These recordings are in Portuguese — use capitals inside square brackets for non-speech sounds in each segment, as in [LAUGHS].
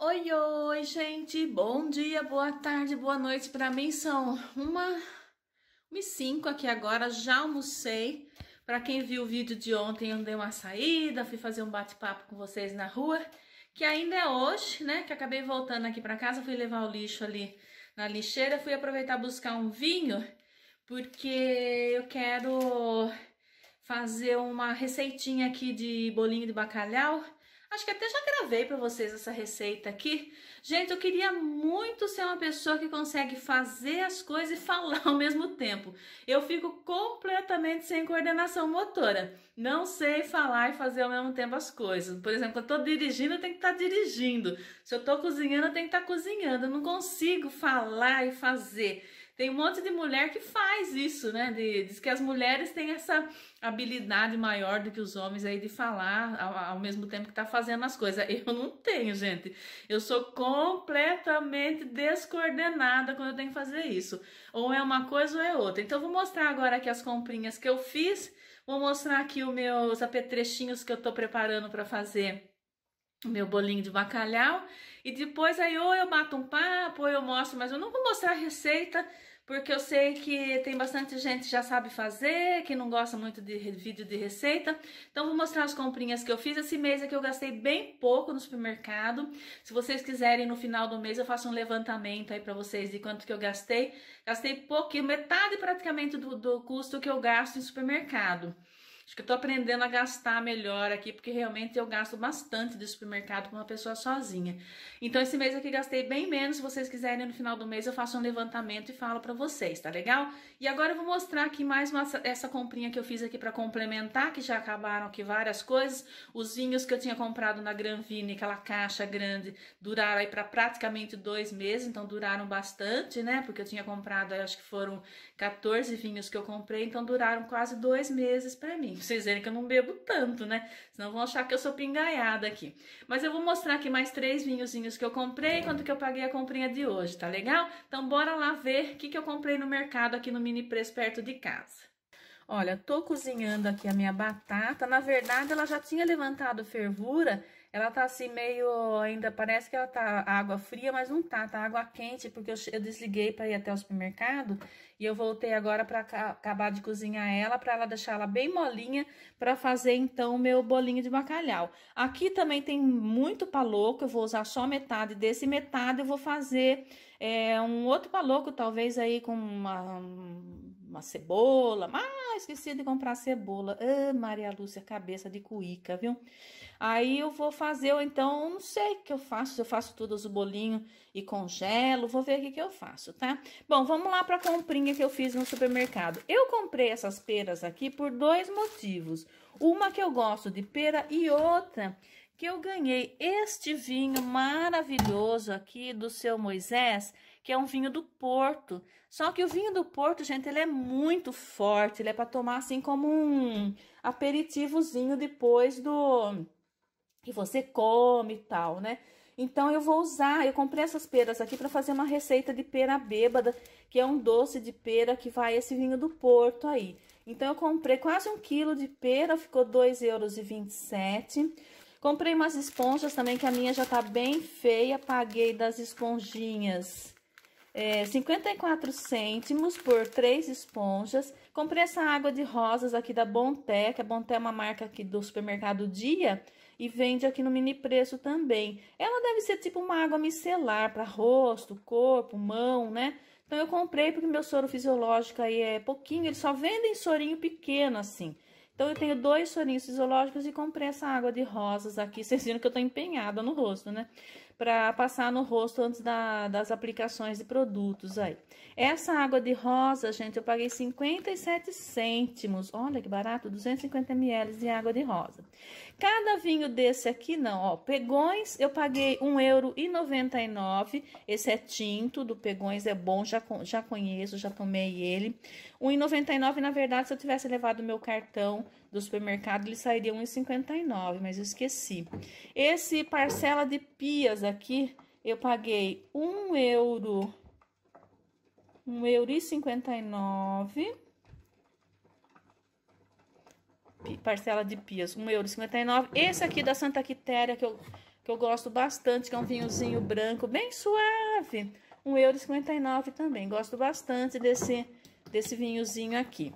Oi, oi, gente. Bom dia, boa tarde, boa noite. Para mim são uma e cinco aqui agora. Já almocei. Para quem viu o vídeo de ontem, eu dei uma saída, fui fazer um bate-papo com vocês na rua, que ainda é hoje, né? Que acabei voltando aqui para casa, fui levar o lixo ali na lixeira, fui aproveitar buscar um vinho, porque eu quero fazer uma receitinha aqui de bolinho de bacalhau Acho que até já gravei para vocês essa receita aqui. Gente, eu queria muito ser uma pessoa que consegue fazer as coisas e [LAUGHS] falar ao mesmo tempo. Eu fico completamente sem coordenação motora. Não sei falar e fazer ao mesmo tempo as coisas. Por exemplo, eu estou dirigindo, eu tenho que estar tá dirigindo. Se eu estou cozinhando, eu tenho que estar tá cozinhando. Eu não consigo falar e fazer. Tem um monte de mulher que faz isso, né? De, diz que as mulheres têm essa habilidade maior do que os homens aí de falar ao, ao mesmo tempo que tá fazendo as coisas. [LAUGHS] Eu não tenho, gente. Eu sou completamente descoordenada quando eu tenho que fazer isso. Ou é uma coisa ou é outra. Então, vou mostrar agora aqui as comprinhas que eu fiz. Vou mostrar aqui os meus apetrechinhos que eu tô preparando para fazer o meu bolinho de bacalhau e depois aí ou eu bato um papo, ou eu mostro, mas eu não vou mostrar a receita, porque eu sei que tem bastante gente que já sabe fazer, que não gosta muito de vídeo de receita. Então vou mostrar as comprinhas que eu fiz. Esse mês é que eu gastei bem pouco no supermercado. Se vocês quiserem no final do mês eu faço um levantamento aí para vocês de quanto que eu gastei. Gastei pouquinho, metade praticamente do, do custo que eu gasto em supermercado. Acho que eu tô aprendendo a gastar melhor aqui, porque realmente eu gasto bastante de supermercado com uma pessoa sozinha. Então esse mês aqui gastei bem menos. Se vocês quiserem no final do mês eu faço um levantamento e falo para vocês, tá legal? E agora eu vou mostrar aqui mais uma, essa comprinha que eu fiz aqui para complementar, que já acabaram aqui várias coisas. Os vinhos que eu tinha comprado na Granvine, aquela caixa grande, duraram aí para praticamente dois meses, então duraram bastante, né? Porque eu tinha comprado, acho que foram 14 vinhos que eu comprei, então duraram quase dois meses para mim vocês verem que eu não bebo tanto, né? Senão vão achar que eu sou pingaiada aqui. Mas eu vou mostrar aqui mais três vinhozinhos que eu comprei, quanto que eu paguei a comprinha de hoje, tá legal? Então bora lá ver o que, que eu comprei no mercado aqui no mini preço perto de casa. Olha, tô cozinhando aqui a minha batata. Na verdade, ela já tinha levantado fervura ela tá assim meio ainda, parece que ela tá água fria, mas não tá, tá água quente, porque eu, eu desliguei para ir até o supermercado e eu voltei agora para acabar de cozinhar ela, para ela deixar ela bem molinha para fazer então o meu bolinho de bacalhau. Aqui também tem muito paloco, eu vou usar só metade desse, metade eu vou fazer é, um outro paloco, talvez aí com uma uma cebola. Ah, esqueci de comprar cebola. Ah, Maria Lúcia, cabeça de cuíca, viu? Aí eu vou fazer, ou então, não sei o que eu faço. Se eu faço todos os bolinho e congelo, vou ver o que, que eu faço, tá? Bom, vamos lá pra comprinha que eu fiz no supermercado. Eu comprei essas peras aqui por dois motivos. Uma que eu gosto de pera e outra que eu ganhei este vinho maravilhoso aqui do seu Moisés, que é um vinho do Porto. Só que o vinho do Porto, gente, ele é muito forte, ele é para tomar assim como um aperitivozinho depois do que você come e tal, né? Então eu vou usar, eu comprei essas peras aqui para fazer uma receita de pera bêbada, que é um doce de pera que vai esse vinho do Porto aí. Então eu comprei quase um quilo de pera, ficou 2,27 euros. Comprei umas esponjas também, que a minha já tá bem feia, paguei das esponjinhas é, 54 cêntimos por três esponjas. Comprei essa água de rosas aqui da Bonté, que a Bonté é uma marca aqui do supermercado Dia e vende aqui no mini preço também. Ela deve ser tipo uma água micelar para rosto, corpo, mão, né? Então eu comprei porque meu soro fisiológico aí é pouquinho, eles só vendem sorinho pequeno assim. Então eu tenho dois sorinhos fisiológicos e comprei essa água de rosas aqui. [LAUGHS] Vocês viram que eu tô empenhada no rosto, né? para passar no rosto antes da, das aplicações de produtos aí. Essa água de rosa, gente, eu paguei 57 cêntimos. Olha que barato, 250 ml de água de rosa. Cada vinho desse aqui, não, ó, Pegões, eu paguei euro. Esse é tinto do Pegões, é bom, já, já conheço, já tomei ele. 1,99, na verdade, se eu tivesse levado meu cartão, do supermercado, ele sairia R$1,59, mas eu esqueci. Esse parcela de pias aqui, eu paguei um euro, um euro e cinquenta e nove. Parcela de pias, um euro e cinquenta e nove. Esse aqui da Santa Quitéria, que eu, que eu gosto bastante, que é um vinhozinho branco, bem suave. Um euro e cinquenta e nove também, gosto bastante desse, desse vinhozinho aqui.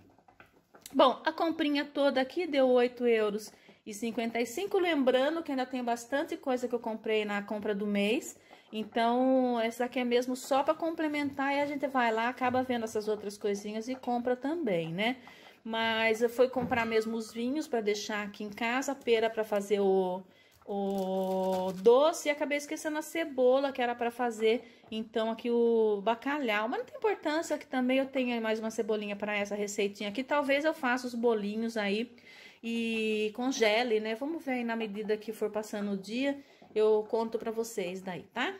Bom, a comprinha toda aqui deu 8 euros e 55, lembrando que ainda tem bastante coisa que eu comprei na compra do mês. Então, essa aqui é mesmo só para complementar e a gente vai lá, acaba vendo essas outras coisinhas e compra também, né? Mas eu fui comprar mesmo os vinhos para deixar aqui em casa, pera para fazer o o doce e acabei esquecendo a cebola que era para fazer, então aqui o bacalhau. Mas não tem importância que também eu tenha mais uma cebolinha para essa receitinha aqui. Talvez eu faça os bolinhos aí e congele, né? Vamos ver aí na medida que for passando o dia, eu conto para vocês daí, tá?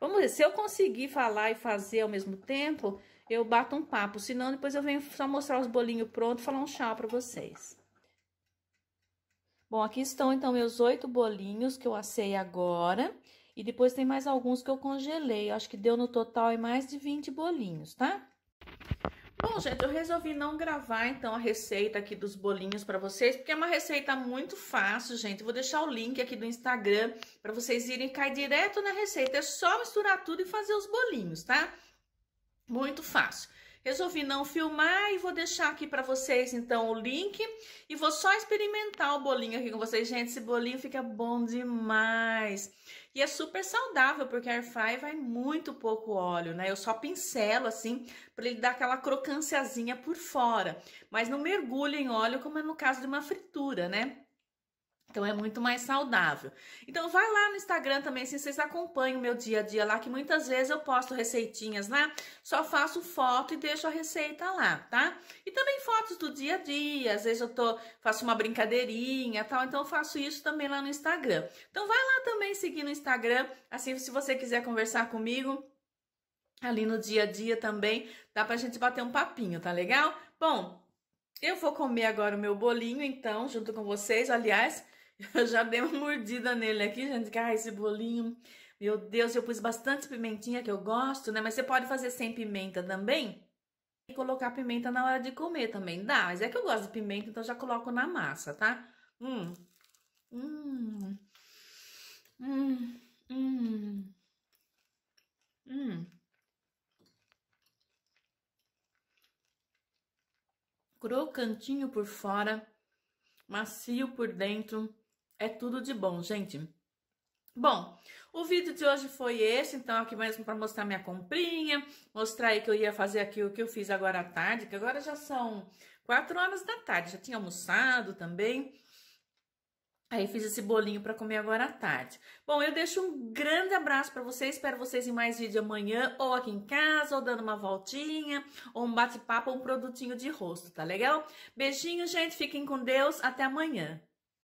Vamos ver, se eu conseguir falar e fazer ao mesmo tempo, eu bato um papo, senão depois eu venho só mostrar os bolinhos prontos e falar um tchau para vocês. Bom, aqui estão então meus oito bolinhos que eu assei agora. E depois tem mais alguns que eu congelei. Eu acho que deu no total mais de 20 bolinhos, tá? Bom, gente, eu resolvi não gravar, então, a receita aqui dos bolinhos para vocês, porque é uma receita muito fácil, gente. vou deixar o link aqui do Instagram para vocês irem cair direto na receita. É só misturar tudo e fazer os bolinhos, tá? Muito fácil. Resolvi não filmar e vou deixar aqui para vocês então o link e vou só experimentar o bolinho aqui com vocês. Gente, esse bolinho fica bom demais. E é super saudável, porque a fry vai muito pouco óleo, né? Eu só pincelo assim para ele dar aquela crocânciazinha por fora, mas não mergulho em óleo como é no caso de uma fritura, né? Então é muito mais saudável. Então vai lá no Instagram também, assim vocês acompanham o meu dia a dia lá, que muitas vezes eu posto receitinhas lá, né? só faço foto e deixo a receita lá, tá? E também fotos do dia a dia, às vezes eu tô, faço uma brincadeirinha tal, então eu faço isso também lá no Instagram. Então vai lá também seguir no Instagram, assim se você quiser conversar comigo, ali no dia a dia também, dá pra gente bater um papinho, tá legal? Bom, eu vou comer agora o meu bolinho, então, junto com vocês. Aliás, eu já dei uma mordida nele aqui, gente. Ai, ah, esse bolinho. Meu Deus, eu pus bastante pimentinha que eu gosto, né? Mas você pode fazer sem pimenta também. E colocar pimenta na hora de comer também. Dá, mas é que eu gosto de pimenta, então já coloco na massa, tá? Hum. Hum. Hum. Hum. Hum. Crocantinho por fora, macio por dentro. É tudo de bom, gente. Bom, o vídeo de hoje foi esse, então aqui mesmo para mostrar minha comprinha, mostrar aí que eu ia fazer aqui o que eu fiz agora à tarde, que agora já são 4 horas da tarde, já tinha almoçado também. Aí fiz esse bolinho para comer agora à tarde. Bom, eu deixo um grande abraço para vocês, espero vocês em mais vídeo amanhã, ou aqui em casa, ou dando uma voltinha, ou um bate-papo, ou um produtinho de rosto, tá legal? Beijinho, gente, fiquem com Deus, até amanhã.